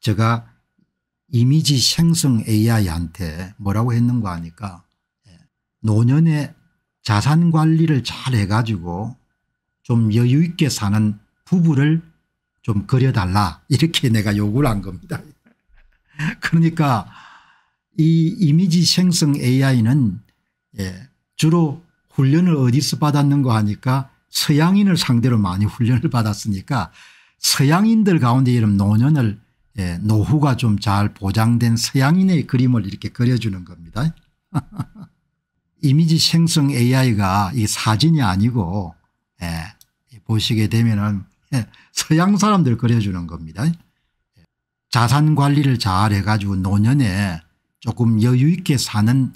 제가 이미지 생성 AI한테 뭐라고 했는가 하니까 예, 노년에 자산 관리를 잘 해가지고 좀 여유 있게 사는 부부를 좀 그려달라 이렇게 내가 요구를 한 겁니다. 그러니까 이 이미지 생성 AI는 예, 주로 훈련을 어디서 받았는가 하니까 서양인을 상대로 많이 훈련을 받았으니까 서양인들 가운데 이런 노년을 예, 노후가 좀 잘 보장된 서양인의 그림을 이렇게 그려주는 겁니다. 이미지 생성 AI가 이 사진이 아니고 예, 보시게 되면은 예, 서양 사람들 그려주는 겁니다. 자산 관리를 잘 해가지고 노년에 조금 여유 있게 사는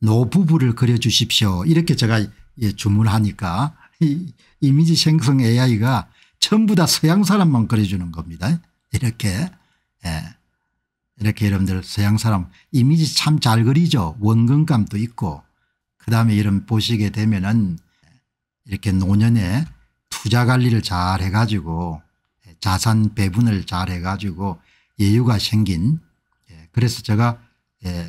노부부를 그려주십시오. 이렇게 제가 예, 주문하니까 이미지 생성 AI가 전부 다 서양 사람만 그려주는 겁니다. 이렇게 예. 이렇게 여러분들 서양 사람 이미지 참 잘 그리죠. 원근감도 있고 그다음에 이런 보시게 되면은 이렇게 노년에 투자 관리를 잘 해가지고 예, 자산 배분을 잘 해가지고 예유가 생긴 예. 그래서 제가 예.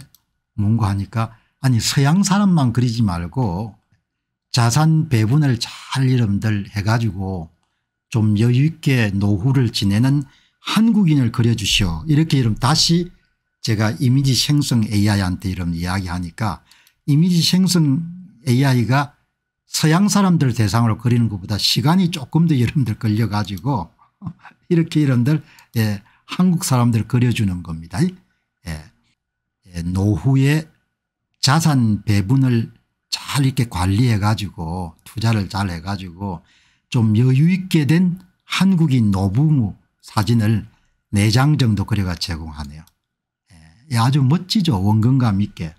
뭔가 하니까 아니 서양 사람만 그리지 말고 자산 배분을 잘 이름들 해가지고 좀 여유 있게 노후를 지내는 한국인을 그려주시오 이렇게 이름 다시 제가 이미지 생성 AI한테 이런 이야기하니까 이미지 생성 AI가 서양 사람들 대상으로 그리는 것보다 시간이 조금 더 여러분들 걸려가지고 이렇게 여러들 예, 한국 사람들 그려주는 겁니다. 예, 예, 노후에 자산 배분을 잘 이렇게 관리해 가지고 투자를 잘 해 가지고 좀 여유 있게 된 한국인 노부모 사진을 4장 정도 그려가 제공하네요. 예, 예, 아주 멋지죠. 원근감 있게.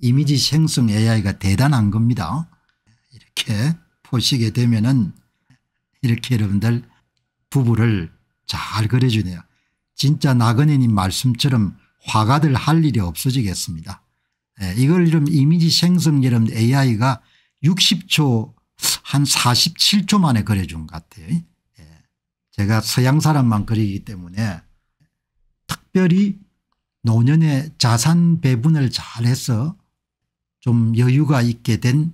이미지 생성 AI가 대단한 겁니다. 이렇게 보시게 되면은 이렇게 여러분들 부부를 잘 그려주네요. 진짜 나그네님 말씀처럼 화가들 할 일이 없어지겠습니다. 예, 이걸 이런 이미지 생성 여러분 AI가 60초 한 47초 만에 그려준 것 같아요. 제가 서양 사람만 그리기 때문에 특별히 노년의 자산 배분을 잘해서 좀 여유가 있게 된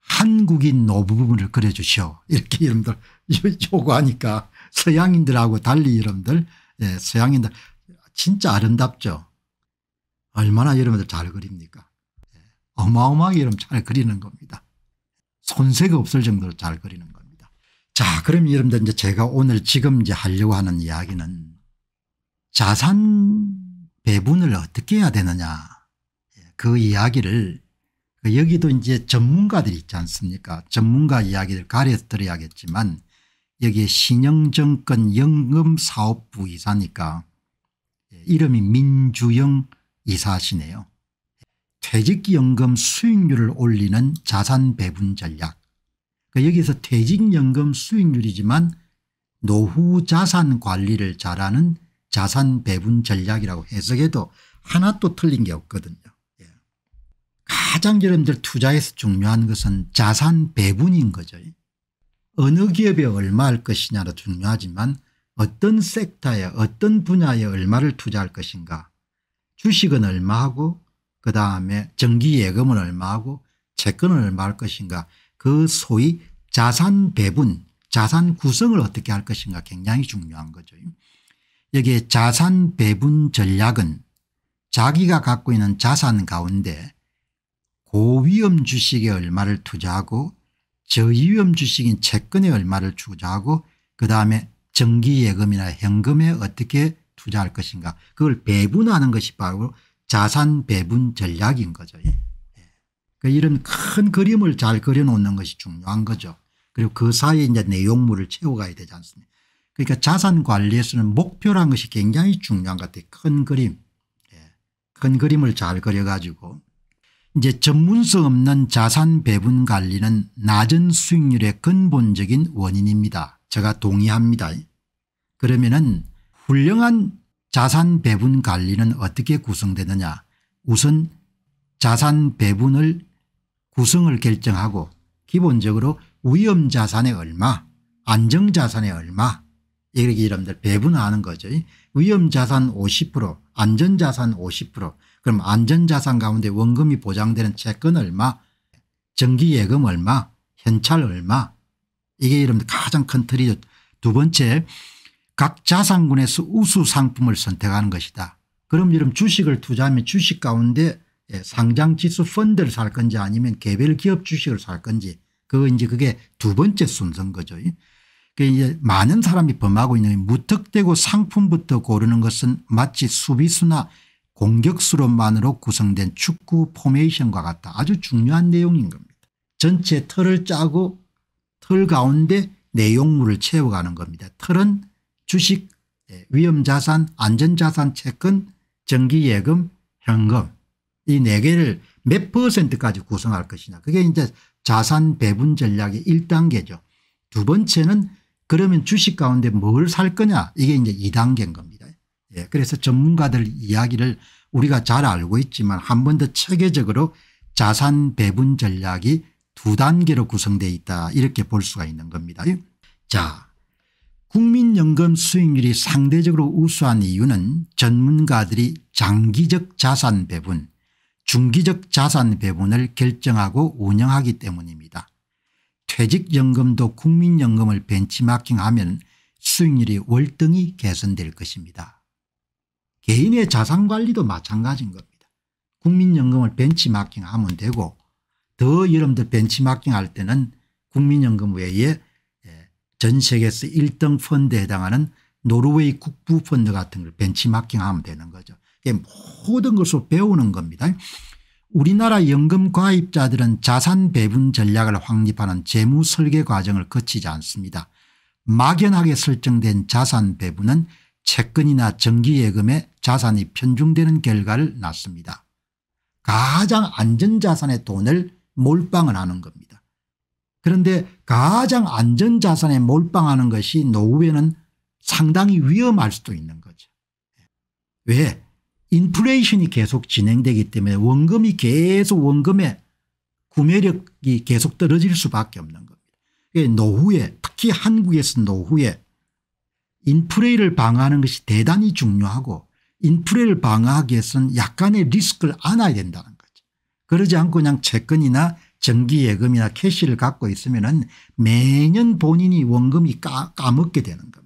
한국인 노부분을 그려주시오 이렇게 여러분들 요구하니까 서양인들하고 달리 여러분들 예, 서양인들 진짜 아름답죠. 얼마나 여러분들 잘 그립니까. 예, 어마어마하게 여러분 잘 그리는 겁니다. 손색 없을 정도로 잘 그리는 거예요. 자, 그럼 여러분들 이제 제가 오늘 지금 이제 하려고 하는 이야기는 자산 배분을 어떻게 해야 되느냐 예, 그 이야기를 그 여기도 이제 전문가들 이 있지 않습니까 전문가 이야기를 가려서 들어야겠지만 여기에 신영정권 연금사업부 이사니까 예, 이름이 민주영 이사시네요. 퇴직연금 수익률을 올리는 자산배분 전략 그러니까 여기서 퇴직연금 수익률이지만 노후 자산 관리를 잘하는 자산 배분 전략이라고 해석해도 하나 도 틀린 게 없거든요. 예. 가장 여러분들 투자에서 중요한 것은 자산 배분인 거죠. 어느 기업에 얼마 할 것이냐도 중요하지만 어떤 섹터에 어떤 분야에 얼마를 투자할 것인가 주식은 얼마하고 그다음에 정기예금은 얼마하고 채권은 얼마 할 것인가 그 소위 자산 배분 자산 구성을 어떻게 할 것인가 굉장히 중요한 거죠. 여기에 자산 배분 전략은 자기가 갖고 있는 자산 가운데 고위험 주식에 얼마를 투자하고 저위험 주식인 채권에 얼마를 투자하고 그다음에 정기예금이나 현금에 어떻게 투자할 것인가 그걸 배분하는 것이 바로 자산 배분 전략인 거죠. 그 이런 큰 그림을 잘 그려놓는 것이 중요한 거죠. 그리고 그 사이에 이제 내용물을 채워가야 되지 않습니까 그러니까 자산 관리에서는 목표란 것이 굉장히 중요한 것 같아요. 큰 그림. 예. 큰 그림을 잘 그려가지고 이제 전문성 없는 자산 배분 관리는 낮은 수익률의 근본적인 원인입니다. 제가 동의합니다. 그러면은 훌륭한 자산 배분 관리는 어떻게 구성되느냐 우선 자산 배분을 구성을 결정하고 기본적으로 위험자산의 얼마 안정자산의 얼마 이렇게 여러분들 배분하는 거죠. 위험자산 50% 안전자산 50% 그럼 안전자산 가운데 원금이 보장되는 채권 얼마 정기예금 얼마 현찰 얼마 이게 여러분들 가장 큰 틀이죠. 두 번째 각 자산군에서 우수 상품을 선택하는 것이다. 그럼 여러분 주식을 투자하면 주식 가운데 예, 상장 지수 펀드를 살 건지 아니면 개별 기업 주식을 살 건지 그 이제 그게 두 번째 순서인 거죠. 그 이제 많은 사람이 범하고 있는 무턱대고 상품부터 고르는 것은 마치 수비수나 공격수로만으로 구성된 축구 포메이션과 같다. 아주 중요한 내용인 겁니다. 전체 틀을 짜고 틀 가운데 내용물을 채워가는 겁니다. 틀은 주식, 예, 위험자산, 안전자산 채권, 정기예금, 현금 이네 개를 몇 퍼센트까지 구성할 것이냐 그게 이제 자산 배분 전략의 1단계죠. 두 번째는 그러면 주식 가운데 뭘 살 거냐 이게 이제 2단계인 겁니다. 예, 그래서 전문가들 이야기를 우리가 잘 알고 있지만 한 번 더 체계적으로 자산 배분 전략이 두 단계로 구성되어 있다 이렇게 볼 수가 있는 겁니다. 자 국민연금 수익률이 상대적으로 우수한 이유는 전문가들이 장기적 자산 배분 중기적 자산 배분을 결정하고 운영하기 때문입니다. 퇴직연금도 국민연금을 벤치마킹하면 수익률이 월등히 개선될 것입니다. 개인의 자산관리도 마찬가지인 겁니다. 국민연금을 벤치마킹하면 되고 더 여러분들 벤치마킹할 때는 국민연금 외에 예, 전 세계에서 1등 펀드에 해당하는 노르웨이 국부펀드 같은 걸 벤치마킹하면 되는 거죠. 예, 모든 것을 배우는 겁니다. 우리나라 연금 가입자들은 자산 배분 전략을 확립하는 재무 설계 과정을 거치지 않습니다. 막연하게 설정된 자산 배분은 채권이나 정기예금에 자산이 편중되는 결과를 낳습니다. 가장 안전자산의 돈을 몰빵을 하는 겁니다. 그런데 가장 안전자산에 몰빵하는 것이 노후에는 상당히 위험할 수도 있는 거죠. 왜 인플레이션이 계속 진행되기 때문에 원금이 계속 원금에 구매력이 계속 떨어질 수밖에 없는 겁니다. 노후에 특히 한국에서 노후에 인플레이를 방어하는 것이 대단히 중요하고 인플레를 방어하기 위해서는 약간의 리스크를 안아야 된다는 거죠. 그러지 않고 그냥 채권이나 정기예금이나 캐시를 갖고 있으면 매년 본인이 원금이 까먹게 되는 겁니다.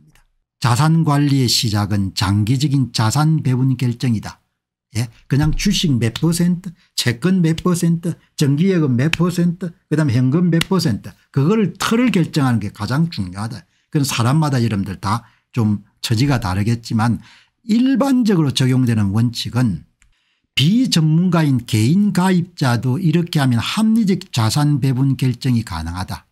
자산관리의 시작은 장기적인 자산배분 결정이다. 예? 그냥 주식 몇 퍼센트 채권 몇 퍼센트 정기예금 몇 퍼센트 그다음에 현금 몇 퍼센트 그걸 틀을 결정하는 게 가장 중요하다. 그건 사람마다 여러분들 다 좀 처지가 다르겠지만 일반적으로 적용되는 원칙은 비전문가인 개인 가입자도 이렇게 하면 합리적 자산 배분 결정이 가능하다.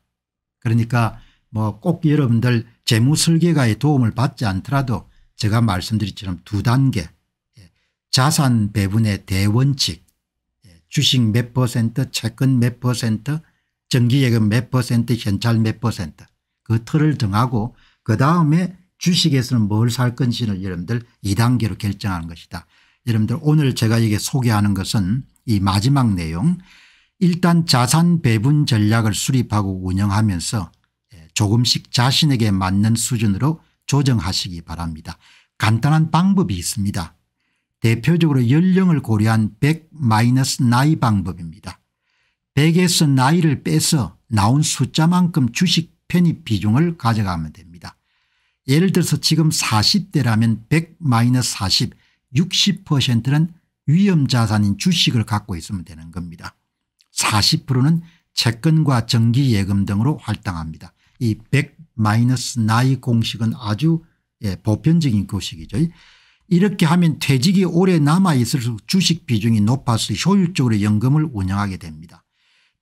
그러니까 뭐꼭 여러분들 재무설계가의 도움을 받지 않더라도 제가 말씀드린처럼 두 단계 예, 자산 배분의 대원칙 예, 주식 몇 퍼센트 채권 몇 퍼센트 정기예금 몇 퍼센트 현찰 몇 퍼센트 그 틀을 등하고그 다음에 주식에서는 뭘 살 건지를 여러분들 2단계로 결정하는 것이다. 여러분들 오늘 제가 이게 소개하는 것은 이 마지막 내용 일단 자산 배분 전략을 수립하고 운영하면서 조금씩 자신에게 맞는 수준으로 조정하시기 바랍니다. 간단한 방법이 있습니다. 대표적으로 연령을 고려한 100 마이너스 나이 방법입니다. 100에서 나이를 빼서 나온 숫자만큼 주식 편입 비중을 가져가면 됩니다. 예를 들어서 지금 40대라면 100 마이너스 40 60%는 위험자산인 주식을 갖고 있으면 되는 겁니다. 40%는 채권과 정기예금 등으로 활당합니다 이100 마이너스 나이 공식은 아주 예, 보편적인 공식이죠. 이렇게 하면 퇴직이 오래 남아 있을수록 주식 비중이 높아서 효율적으로 연금을 운영하게 됩니다.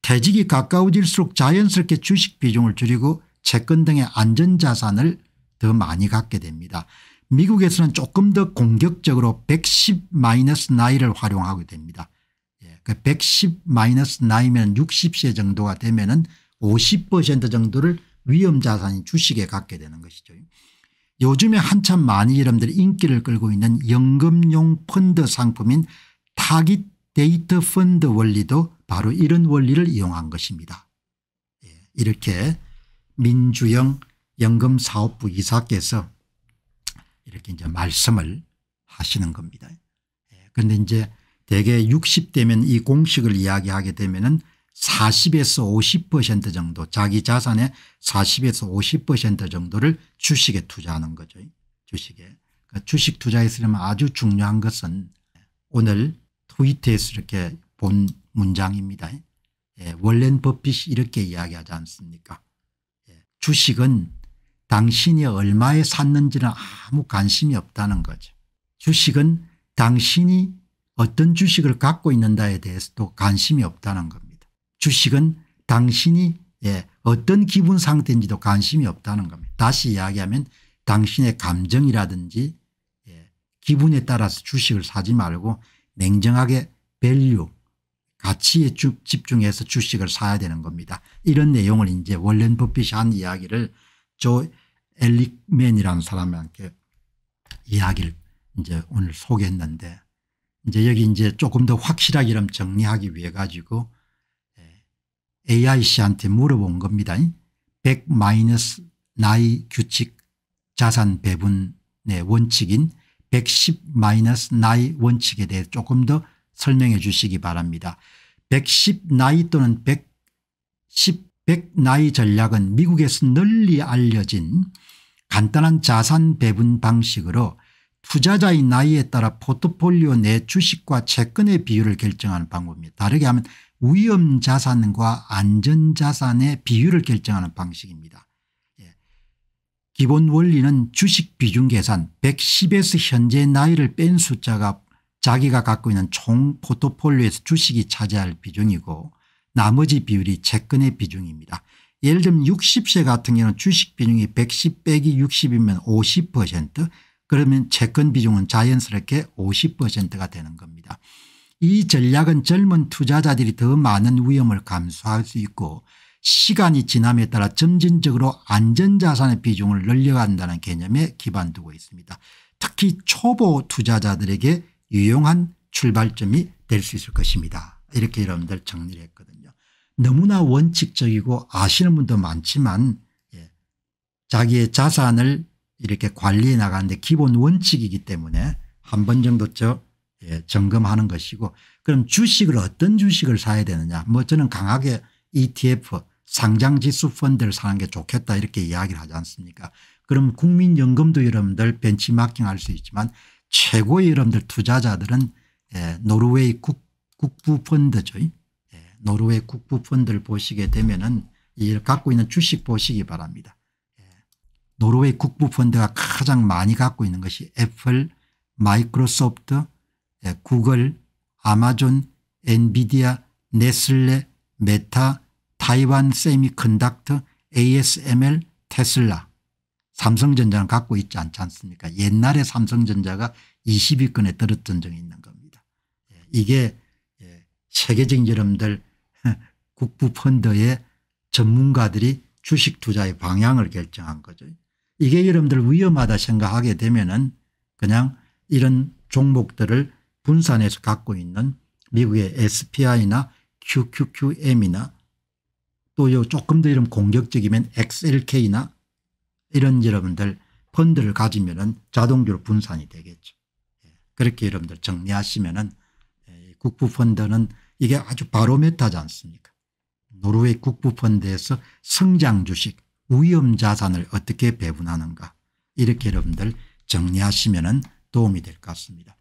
퇴직이 가까워질수록 자연스럽게 주식 비중을 줄이고 채권 등의 안전자산을 더 많이 갖게 됩니다. 미국에서는 조금 더 공격적으로 110 마이너스 나이를 활용하게 됩니다. 1 1 0 마이너스 나이면 60세 정도가 되면 은50% 정도를 위험자산인 주식에 갖게 되는 것이죠. 요즘에 한참 많이 여러분들 인기를 끌고 있는 연금용 펀드 상품인 타깃 데이터 펀드 원리도 바로 이런 원리를 이용한 것입니다. 예, 이렇게 민주영 연금사업부 이사께서 이렇게 이제 말씀을 하시는 겁니다. 그런데 예, 이제 대개 60대면 이 공식을 이야기하게 되면은 40에서 50% 정도 자기 자산의 40에서 50% 정도를 주식에 투자하는 거죠. 주식에. 그러니까 주식 투자에 쓰려면 아주 중요한 것은 오늘 트위터에서 이렇게 본 문장입니다. 예, 월렌 버핏이 이렇게 이야기하지 않습니까 예, 주식은 당신이 얼마에 샀는지는 아무 관심이 없다는 거죠. 주식은 당신이 어떤 주식을 갖고 있는다에 대해서도 관심이 없다는 겁니다. 주식은 당신이 예, 어떤 기분 상태인지도 관심이 없다는 겁니다. 다시 이야기하면 당신의 감정이라든지 예, 기분에 따라서 주식을 사지 말고 냉정하게 밸류 가치에 집중해서 주식을 사야 되는 겁니다. 이런 내용을 이제 월렌 버핏이 한 이야기를 조 엘릭맨이라는 사람한테 이야기를 이제 오늘 소개했는데 이제 여기 이제 조금 더 확실하게 정리하기 위해 가지고 AIC한테 물어본 겁니다. 100 마이너스 나이 규칙 자산 배분의 원칙인 110 마이너스 나이 원칙에 대해 조금 더 설명해 주시기 바랍니다. 110 나이 또는 110 100 나이 전략은 미국에서 널리 알려진 간단한 자산 배분 방식으로 투자자의 나이에 따라 포트폴리오 내 주식과 채권의 비율을 결정하는 방법입니다. 다르게 하면 위험자산과 안전자산의 비율을 결정하는 방식입니다. 예. 기본 원리는 주식 비중 계산 110에서 현재 나이를 뺀 숫자가 자기가 갖고 있는 총 포트폴리오에서 주식이 차지할 비중이고 나머지 비율이 채권의 비중입니다. 예를 들면 60세 같은 경우는 주식 비중이 110 빼기 60이면 50% 그러면 채권 비중은 자연스럽게 50%가 되는 겁니다. 이 전략은 젊은 투자자들이 더 많은 위험을 감수할 수 있고 시간이 지남에 따라 점진적으로 안전자산의 비중을 늘려간다는 개념에 기반 두고 있습니다. 특히 초보 투자자들에게 유용한 출발점이 될 수 있을 것입니다. 이렇게 여러분들 정리를 했거든요. 너무나 원칙적이고 아시는 분도 많지만 예. 자기의 자산을 이렇게 관리해 나가는데 기본 원칙이기 때문에 한 번 정도 저 예, 점검하는 것이고 그럼 주식을 어떤 주식을 사야 되느냐 뭐 저는 강하게 ETF 상장 지수 펀드를 사는 게 좋겠다 이렇게 이야기를 하지 않습니까 그럼 국민연금도 여러분들 벤치마킹 할 수 있지만 최고의 여러분들 투자자들은 예, 노르웨이 국, 국부펀드죠 예, 노르웨이 국부펀드를 보시게 되면 은 이걸 갖고 있는 주식 보시기 바랍니다 노르웨이 국부 펀드가 가장 많이 갖고 있는 것이 애플 마이크로소프트 예, 구글 아마존 엔비디아 네슬레 메타 타이완 세미컨닥터 ASML 테슬라 삼성전자는 갖고 있지 않지 않습니까 옛날에 삼성전자가 20위권에 들었던 적이 있는 겁니다. 예, 이게 예, 세계적인 여러분들 국부펀드의 전문가들이 주식 투자의 방향을 결정한 거죠. 이게 여러분들 위험하다 생각하게 되면은 그냥 이런 종목들을 분산해서 갖고 있는 미국의 SPI나 QQQM이나 또 조금 더 이런 공격적이면 XLK나 이런 여러분들 펀드를 가지면은 자동적으로 분산이 되겠죠. 예, 그렇게 여러분들 정리하시면은 예, 국부펀드는 이게 아주 바로메타지 않습니까 노르웨이 국부펀드에서 성장 주식 위험 자산을 어떻게 배분하는가 이렇게 여러분들 정리하시면 도움이 될 것 같습니다.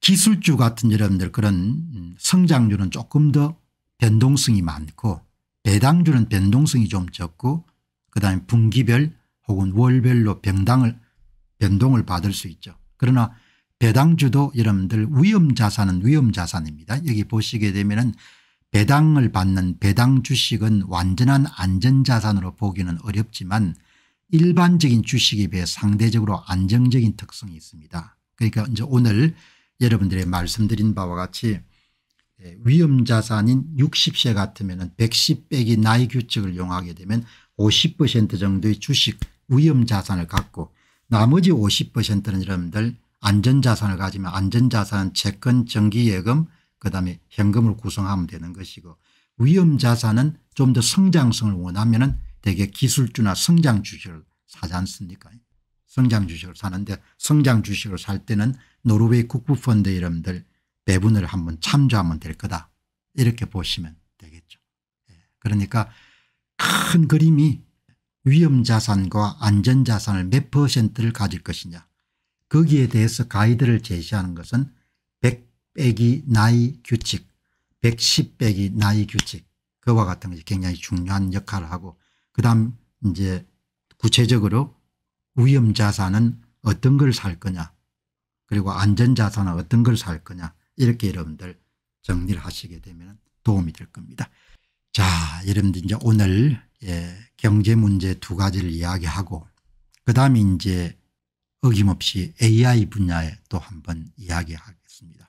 기술주 같은 여러분들 그런 음, 성장주는 조금 더 변동성이 많고 배당주는 변동성이 좀 적고 그다음에 분기별 혹은 월별로 변당을 변동을 받을 수 있죠. 그러나 배당주도 여러분들 위험자산은 위험자산입니다. 여기 보시게 되면 은 배당을 받는 배당 주식은 완전한 안전자산으로 보기는 어렵지만 일반적인 주식에 비해 상대적으로 안정적인 특성이 있습니다. 그러니까 이제 오늘 여러분들의 말씀드린 바와 같이 예, 위험자산인 60세 같으면 110 빼기 나이 규칙을 이용하게 되면 50% 정도의 주식 위험자산을 갖고 나머지 50%는 여러분들 안전자산을 가지면 안전자산 채권 정기예금 그다음에 현금을 구성하면 되는 것이고 위험자산은 좀 더 성장성을 원하면 은 대개 기술주나 성장 주식을 사지 않습니까 성장 주식을 사는데 성장 주식을 살 때는 노르웨이 국부펀드 이름들 배분을 한번 참조하면 될 거다 이렇게 보시면 되겠죠. 예. 그러니까 큰 그림이 위험자산과 안전자산을 몇 퍼센트를 가질 것이냐 거기에 대해서 가이드를 제시하는 것은 빼기 나이 규칙 110 빼기 나이 규칙 그와 같은 것이 굉장히 중요한 역할을 하고 그다음 이제 구체적으로 위험 자산은 어떤 걸 살 거냐 그리고 안전 자산은 어떤 걸 살 거냐 이렇게 여러분들 정리를 하시게 되면 도움이 될 겁니다. 자 여러분들 이제 오늘 예, 경제 문제 두 가지를 이야기하고 그다음에 이제 어김없이 AI 분야에 또 한번 이야기하겠습니다.